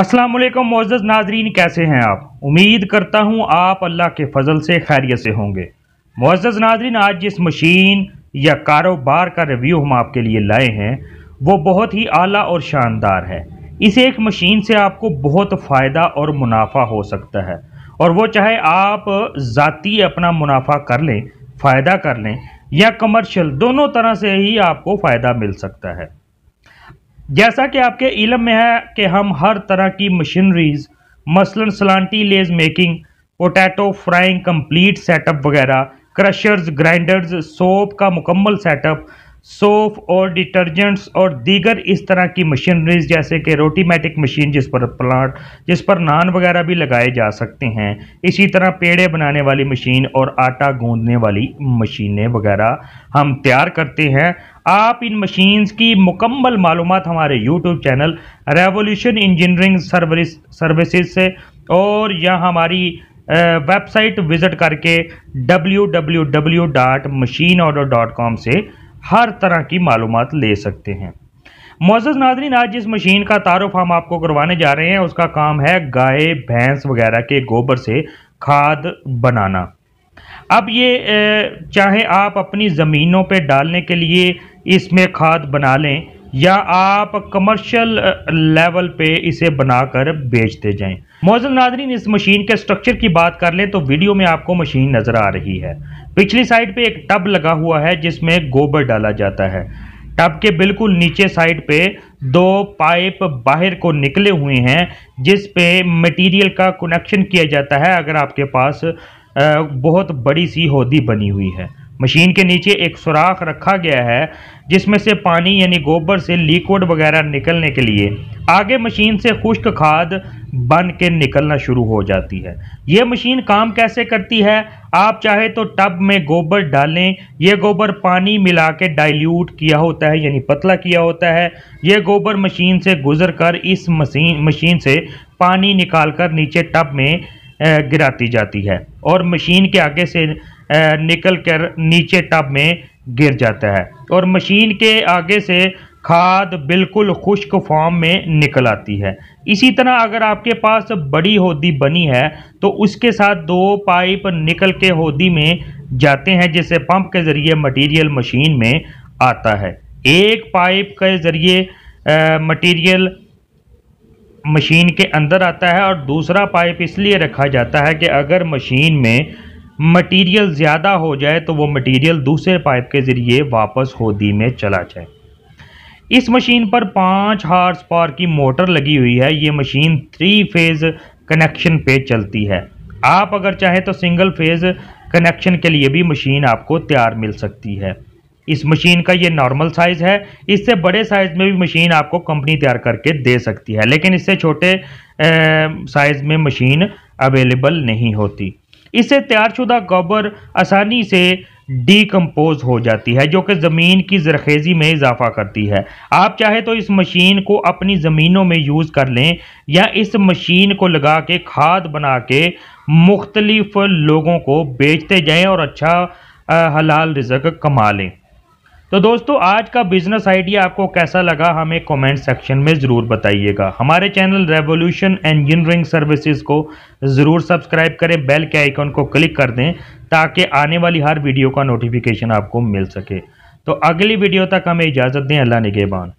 Aslam Moz नाजरीन कैसे हैं आप उम्मीद करता हूँ आप अल्लाह के फजल से खैरियत से होंगे मोज़ नाजरीन आज जिस मशीन या कारोबार का रिव्यू हम आपके लिए लाए हैं वो बहुत ही आला और शानदार है इस एक मशीन से आपको बहुत फ़ायदा और मुनाफा हो सकता है और वो चाहे आप ज़ाती अपना मुनाफा कर लें फ़ायदा कर लें या कमर्शल दोनों तरह से ही आपको फ़ायदा मिल सकता है जैसा कि आपके इलम में है कि हम हर तरह की मशीनरीज मसलन सलांटी लेज making potato frying complete setup वगैरह क्रशर्स ग्राइंडर्स सोप का मुकम्मल सेटअप सोप और डिटर्जेंट्स और दीगर इस तरह की मशीनरीज जैसे कि रोटीमेटिक मशीन जिस पर प्लांट जिस पर नान वगैरह भी लगाए जा सकते हैं इसी तरह पेड़े बनाने वाली मशीन और आटा गूंदने वाली मशीनें वगैरह हम तैयार करते हैं आप इन मशीन्स की मुकम्मल मालूम हमारे YouTube channel revolution engineering service services से और या हमारी वेबसाइट विज़िट करके W W W dot machine order dot com से हर तरह की मालूम ले सकते हैं मोज़ नाजरीन आज जिस मशीन का तारफ़ हम आपको करवाने जा रहे हैं उसका काम है गाय भैंस वगैरह के गोबर से खाद बनाना अब ये चाहे आप अपनी ज़मीनों पे डालने के लिए इसमें खाद बना लें या आप कमर्शियल लेवल uh, पे इसे बनाकर बेचते जाएं मौजूद नाजरीन इस मशीन के स्ट्रक्चर की बात कर लें तो वीडियो में आपको मशीन नज़र आ रही है पिछली साइड पे एक टब लगा हुआ है जिसमें गोबर डाला जाता है टब के बिल्कुल नीचे साइड पे दो पाइप बाहर को निकले हुए हैं जिस पे मटेरियल का कनेक्शन किया जाता है अगर आपके पास uh, बहुत बड़ी सी होदी बनी हुई है मशीन के नीचे एक सुराख रखा गया है जिसमें से पानी यानी गोबर से लिक्विड वगैरह निकलने के लिए आगे मशीन से खुश्क खाद बन के निकलना शुरू हो जाती है ये मशीन काम कैसे करती है आप चाहे तो टब में गोबर डालें यह गोबर पानी मिला के डाइल्यूट किया होता है यानी पतला किया होता है यह गोबर मशीन से गुजर कर इस मशीन मशीन से पानी निकाल कर नीचे टब में गिराती जाती है और मशीन के आगे से निकल कर नीचे टब में गिर जाता है और मशीन के आगे से खाद बिल्कुल खुश्क फॉर्म में निकल आती है इसी तरह अगर आपके पास बड़ी होदी बनी है तो उसके साथ दो पाइप निकल के होदी में जाते हैं जिससे पंप के ज़रिए मटेरियल मशीन में आता है एक पाइप के ज़रिए मटेरियल मशीन के अंदर आता है और दूसरा पाइप इसलिए रखा जाता है कि अगर मशीन में मटेरियल ज़्यादा हो जाए तो वो मटेरियल दूसरे पाइप के ज़रिए वापस होदी में चला जाए इस मशीन पर पाँच हार्स पावर की मोटर लगी हुई है ये मशीन थ्री फेज़ कनेक्शन पे चलती है आप अगर चाहे तो सिंगल फेज़ कनेक्शन के लिए भी मशीन आपको तैयार मिल सकती है इस मशीन का ये नॉर्मल साइज़ है इससे बड़े साइज़ में भी मशीन आपको कंपनी तैयार करके दे सकती है लेकिन इससे छोटे साइज़ में मशीन अवेलेबल नहीं होती इससे तैयारशुदा गोबर आसानी से डीकम्पोज हो जाती है जो कि ज़मीन की जरखेज़ी में इजाफा करती है आप चाहे तो इस मशीन को अपनी ज़मीनों में यूज़ कर लें या इस मशीन को लगा के खाद बना के मुख्तलिफ़ लोगों को बेचते जाएँ और अच्छा हलाल रिजक कमा लें तो दोस्तों आज का बिजनेस आइडिया आपको कैसा लगा हमें कमेंट सेक्शन में ज़रूर बताइएगा हमारे चैनल रेवोल्यूशन इंजीनियरिंग सर्विसेज को ज़रूर सब्सक्राइब करें बेल के आइकन को क्लिक कर दें ताकि आने वाली हर वीडियो का नोटिफिकेशन आपको मिल सके तो अगली वीडियो तक हमें इजाज़त दें अल्लाह निगेबान